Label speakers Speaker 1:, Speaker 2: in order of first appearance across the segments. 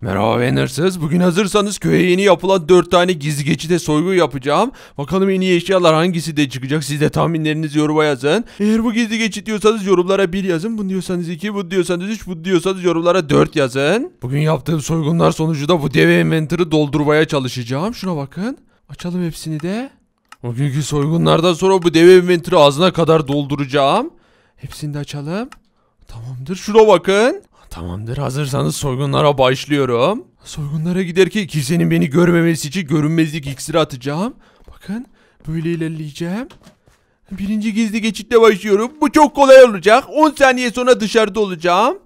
Speaker 1: Merhaba ben Bugün hazırsanız köye yeni yapılan dört tane gizli geçide soygu yapacağım. Bakalım en iyi eşyalar hangisi de çıkacak. Siz de tahminlerinizi yoruma yazın. Eğer bu gizli geçit diyorsanız yorumlara bir yazın. Bu diyorsanız iki. bu diyorsanız üç. bu diyorsanız yorumlara dört yazın. Bugün yaptığım soygunlar sonucu da bu dev inventory doldurmaya çalışacağım. Şuna bakın. Açalım hepsini de. Bugünkü soygunlardan sonra bu dev inventory ağzına kadar dolduracağım. Hepsini de açalım. Tamamdır. Şuna bakın.
Speaker 2: Tamamdır hazırsanız soygunlara
Speaker 1: başlıyorum. Soygunlara giderken kimsenin beni görmemesi için görünmezlik iksiri atacağım. Bakın böyle ilerleyeceğim. Birinci gizli geçitle başlıyorum. Bu çok kolay olacak. 10 saniye sonra dışarıda olacağım.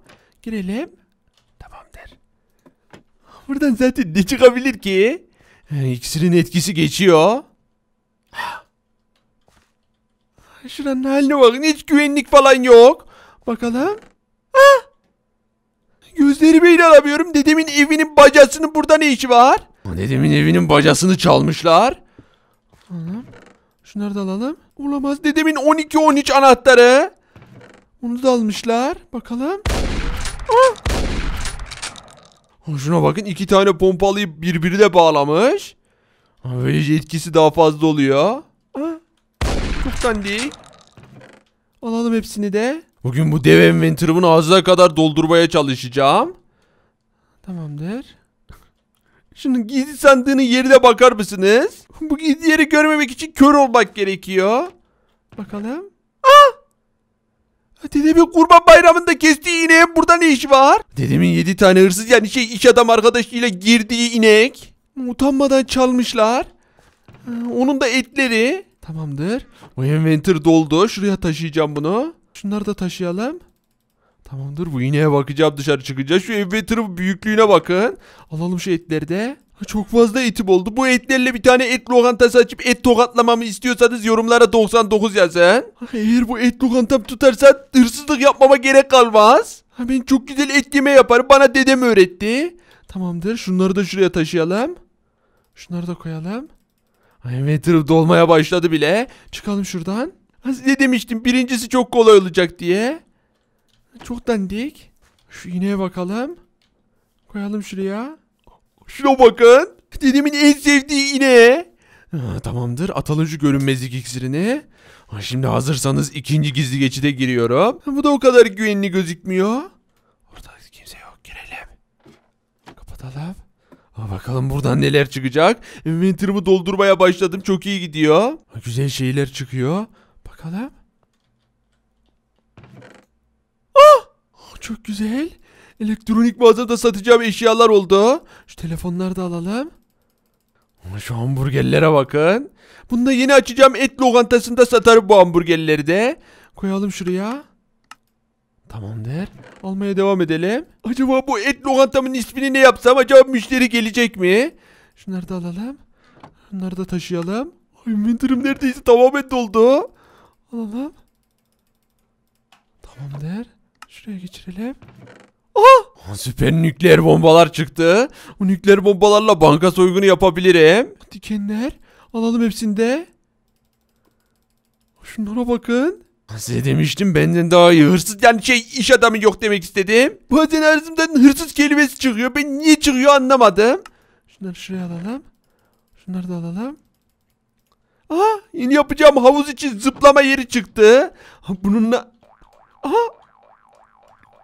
Speaker 1: Girelim. Tamamdır. Buradan zaten ne çıkabilir ki? Ee, iksirin etkisi geçiyor. Şuranın haline bakın. Hiç güvenlik falan yok. Bakalım gözlerime inanamıyorum. Dedemin evinin bacasının burada ne işi var? Dedemin evinin bacasını çalmışlar. Alalım. Şunları da alalım. Olamaz. Dedemin 12-13 anahtarı. Onu da almışlar. Bakalım. Aa! Ah! Şuna bakın. iki tane pompalıyı birbirine bağlamış. Böylece etkisi daha fazla oluyor. Aa! değil. Alalım hepsini de. Bugün bu dev enventerımın ağzına kadar doldurmaya çalışacağım. Tamamdır. Şunun gizli sandığının yerine bakar mısınız? Bu gizli yeri görmemek için kör olmak gerekiyor. Bakalım. Ah! Dedemin kurban bayramında kestiği ineğin burada ne işi var? Dedemin yedi tane hırsız yani şey iş adam arkadaşıyla girdiği inek. Utanmadan çalmışlar. Ee, onun da etleri. Tamamdır. O inventor doldu. Şuraya taşıyacağım bunu. Şunları da taşıyalım. Tamamdır bu ineğe bakacağım dışarı çıkınca. Şu inventor'ın büyüklüğüne bakın. Alalım şu etleri de. Çok fazla etim oldu. Bu etlerle bir tane et lokantası açıp et tokatlamamı istiyorsanız yorumlara 99 yazın. Eğer bu et lokantam tutarsa hırsızlık yapmama gerek kalmaz. Ben çok güzel et yemeği yaparım. Bana dedem öğretti. Tamamdır. Şunları da şuraya taşıyalım. Şunları da koyalım. Inventor'ım dolmaya başladı bile. Çıkalım şuradan. Ne demiştim birincisi çok kolay olacak diye. Çok dandik. Şu iğneye bakalım. Koyalım şuraya. Şuna bakın. Dedemin en sevdiği ineğe. tamamdır. Atalım şu görünmezlik iksirini. şimdi hazırsanız ikinci gizli geçide giriyorum. Bu da o kadar güvenli gözükmüyor. Orada kimse yok. Girelim. Kapatalım. Ha, bakalım buradan neler çıkacak. Inventory'ımı doldurmaya başladım. Çok iyi gidiyor. güzel şeyler çıkıyor. Bakalım. çok güzel. Elektronik mağazada satacağım eşyalar oldu. Şu telefonları da alalım. Şu hamburgerlere bakın. Bunu da yeni açacağım et lokantasında satarım bu hamburgerleri de. Koyalım şuraya. Tamamdır. Almaya devam edelim. Acaba bu et lokantamın ismini ne yapsam? Acaba müşteri gelecek mi? Şunları da alalım. Bunları da taşıyalım. Ay inventory'm neredeyse tamamen doldu. Alalım. Tamamdır. Şuraya geçirelim. Aha! Süper nükleer bombalar çıktı. Bu nükleer bombalarla banka soygunu yapabilirim. Dikenler. Alalım hepsini de. Şunlara bakın. Size demiştim benden daha iyi hırsız yani şey iş adamı yok demek istedim. Bazen ağzımdan hırsız kelimesi çıkıyor. Ben niye çıkıyor anlamadım. Şunları şuraya alalım. Şunları da alalım. Aha yeni yapacağım havuz için zıplama yeri çıktı. Bununla... Aha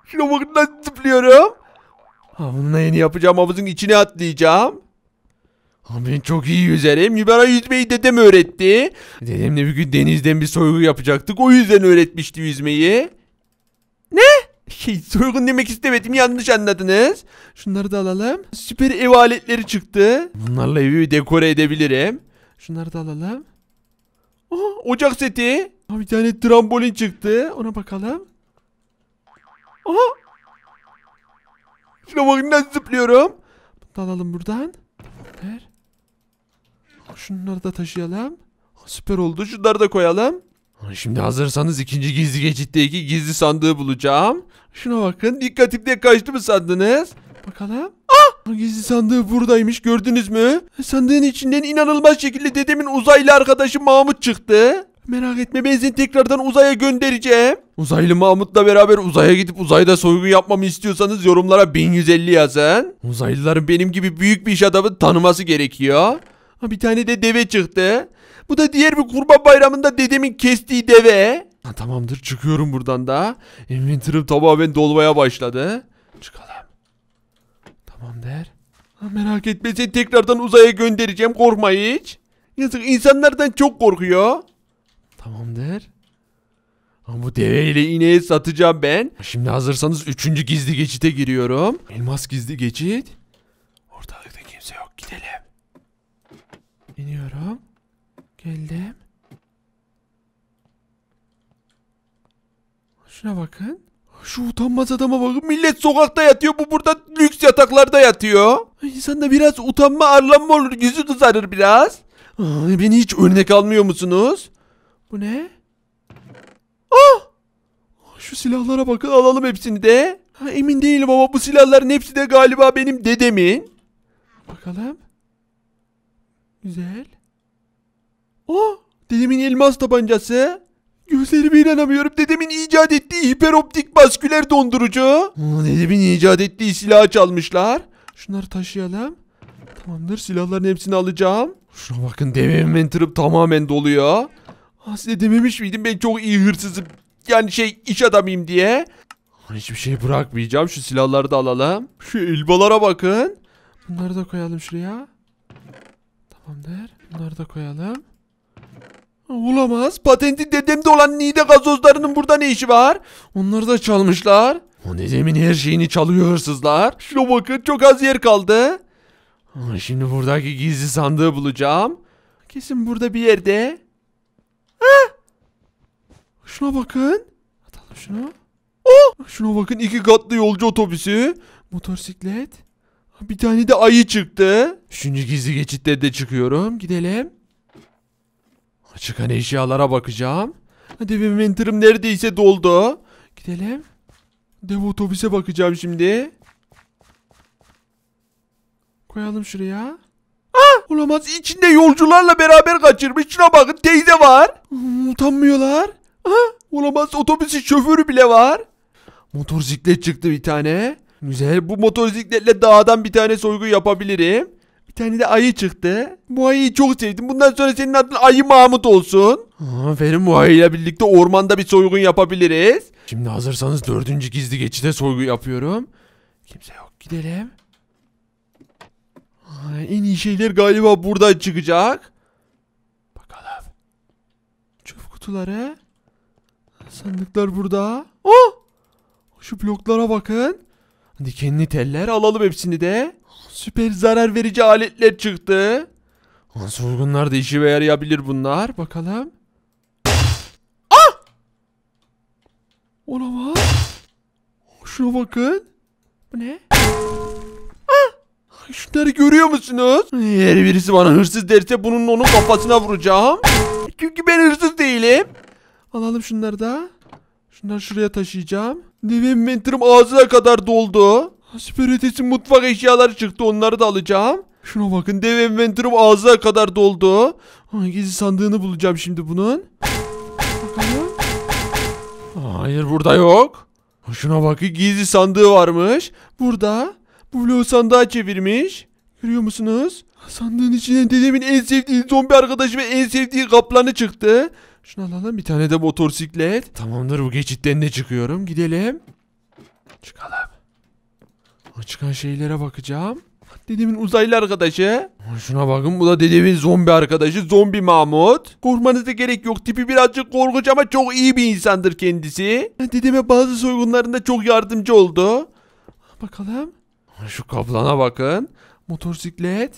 Speaker 1: Şuna bakın nasıl zıplıyorum. Havuzun yeni yapacağım havuzun içine atlayacağım. Ben çok iyi yüzerim. Bana yüzmeyi dedem öğretti. Dedemle bir gün denizden bir soygu yapacaktık. O yüzden öğretmişti yüzmeyi. Ne? Şey, soygun demek istemedim. Yanlış anladınız. Şunları da alalım. Süper ev aletleri çıktı. Bunlarla evi dekore edebilirim. Şunları da alalım. Oh, ocak seti. Bir tane trambolin çıktı. Ona bakalım. Aha. Şuna bakın nasıl zıplıyorum. Bunu da alalım buradan. Ver. Şunları da taşıyalım. Süper oldu. Şunları da koyalım. Hani şimdi hazırsanız ikinci gizli geçitteki gizli sandığı bulacağım. Şuna bakın. Dikkatimde kaçtı mı sandınız? Bakalım. Ah! Gizli sandığı buradaymış gördünüz mü? E, sandığın içinden inanılmaz şekilde dedemin uzaylı arkadaşı Mahmut çıktı. Merak etme ben seni tekrardan uzaya göndereceğim. Uzaylı Mahmut'la beraber uzaya gidip uzayda soygun yapmamı istiyorsanız yorumlara 1150 yazın. Uzaylıların benim gibi büyük bir iş adamı tanıması gerekiyor. Ha, bir tane de deve çıktı. Bu da diğer bir kurban bayramında dedemin kestiği deve. Ha, tamamdır çıkıyorum buradan da. Inventory'm tamamen dolmaya başladı. Çıkalım. Tamamdır. Ha, merak etme seni tekrardan uzaya göndereceğim korkma hiç. Yazık insanlardan çok korkuyor. Tamamdır bu deve ile ineği satacağım ben. Şimdi hazırsanız üçüncü gizli geçite giriyorum. Elmas gizli geçit. Ortalıkta kimse yok gidelim. İniyorum. Geldim. Şuna bakın. Şu utanmaz adama bakın. Millet sokakta yatıyor. Bu burada lüks yataklarda yatıyor. İnsanda biraz utanma arlanma olur. Yüzü kızarır biraz. beni hiç örnek almıyor musunuz? Bu ne? Ah! Şu silahlara bakın alalım hepsini de. Ha, emin değilim ama bu silahların hepsi de galiba benim dedemin. Bakalım. Güzel. Ah, Dedemin elmas tabancası. Gözlerime inanamıyorum. Dedemin icat ettiği hiperoptik basküler dondurucu. Dedemin icat ettiği silahı çalmışlar. Şunları taşıyalım. Tamamdır silahların hepsini alacağım. Şuna bakın dev enventerim tamamen doluyor. Ah, size dememiş miydim ben çok iyi hırsızım. Yani şey iş adamıyım diye. Hiçbir şey bırakmayacağım. Şu silahları da alalım. Şu elbalara bakın. Bunları da koyalım şuraya. Tamamdır. Bunları da koyalım. Olamaz. Patenti dedemde olan Nide gazozlarının burada ne işi var? Onları da çalmışlar. O dedemin her şeyini çalıyor hırsızlar. Şuna bakın çok az yer kaldı. Şimdi buradaki gizli sandığı bulacağım. Kesin burada bir yerde. Ha? Şuna bakın. Atalım şunu. Oh! Şuna bakın iki katlı yolcu otobüsü. Motosiklet. Bir tane de ayı çıktı. Şimdi gizli geçitte de çıkıyorum. Gidelim. Çıkan eşyalara bakacağım. Devim enterim neredeyse doldu. Gidelim. Dev otobüse bakacağım şimdi. Koyalım şuraya. Ah! Olamaz içinde yolcularla beraber kaçırmış. Şuna bakın teyze var. Hmm, utanmıyorlar. Ah! Olamaz otobüsün şoförü bile var. Motosiklet çıktı bir tane. Güzel bu motosikletle dağdan bir tane soygu yapabilirim. Bir tane de ayı çıktı. Bu ayıyı çok sevdim. Bundan sonra senin adın Ayı Mahmut olsun. Aferin bu ayıyla birlikte ormanda bir soygun yapabiliriz. Şimdi hazırsanız dördüncü gizli geçide soygu yapıyorum. Kimse yok gidelim en iyi şeyler galiba buradan çıkacak. Bakalım. Çöp kutuları. Sandıklar burada. Oh! Şu bloklara bakın. Dikenli teller alalım hepsini de. Süper zarar verici aletler çıktı. Sorgunlar da işime yarayabilir bunlar. Bakalım. Ah! Olamaz. Şuna bakın. Bu ne? Şunları görüyor musunuz? Eğer birisi bana hırsız derse bunun onun kafasına vuracağım. Çünkü ben hırsız değilim. Alalım şunları da. Şunları şuraya taşıyacağım. Devenmentir'im ağzına kadar doldu. Spirites'in mutfak eşyaları çıktı onları da alacağım. Şuna bakın dev enventörüm ağzına kadar doldu. Gizli sandığını bulacağım şimdi bunun. Bakalım. Hayır burada yok. Şuna bakın gizli sandığı varmış. Burada. Bu vlogu sandığa çevirmiş. Görüyor musunuz? Sandığın içine dedemin en sevdiği zombi arkadaşı ve en sevdiği kaplanı çıktı. Şunu alalım bir tane de motosiklet. Tamamdır bu geçitten de çıkıyorum. Gidelim. Çıkalım. O çıkan şeylere bakacağım. Dedemin uzaylı arkadaşı. Şuna bakın bu da dedemin zombi arkadaşı zombi Mahmut. Korkmanıza gerek yok tipi birazcık korkunç ama çok iyi bir insandır kendisi. Dedeme bazı soygunlarında çok yardımcı oldu. Bakalım. Şu kaplana bakın. Motosiklet.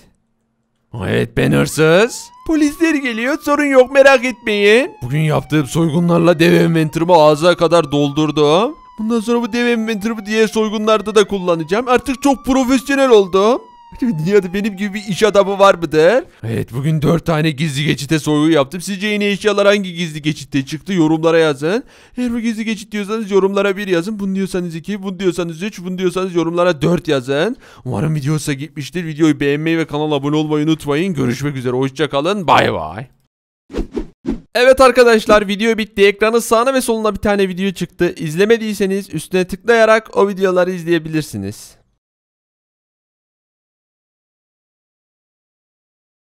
Speaker 1: Evet ben hırsız. Polisler geliyor sorun yok merak etmeyin. Bugün yaptığım soygunlarla dev envanterimi ağza kadar doldurdum. Bundan sonra bu dev envanterimi diğer soygunlarda da kullanacağım. Artık çok profesyonel oldum. Dünyada benim gibi bir iş adamı var mıdır? Evet bugün 4 tane gizli geçite soygu yaptım. Sizce yeni eşyalar hangi gizli geçitte çıktı? Yorumlara yazın. Eğer bu gizli geçit diyorsanız yorumlara 1 yazın. Bunu diyorsanız 2, bunu diyorsanız 3, bunu diyorsanız yorumlara 4 yazın. Umarım video size gitmiştir. Videoyu beğenmeyi ve kanala abone olmayı unutmayın. Görüşmek üzere. Hoşçakalın. Bay bay. Evet arkadaşlar video bitti. Ekranın sağına ve soluna bir tane video çıktı. İzlemediyseniz üstüne tıklayarak o videoları izleyebilirsiniz.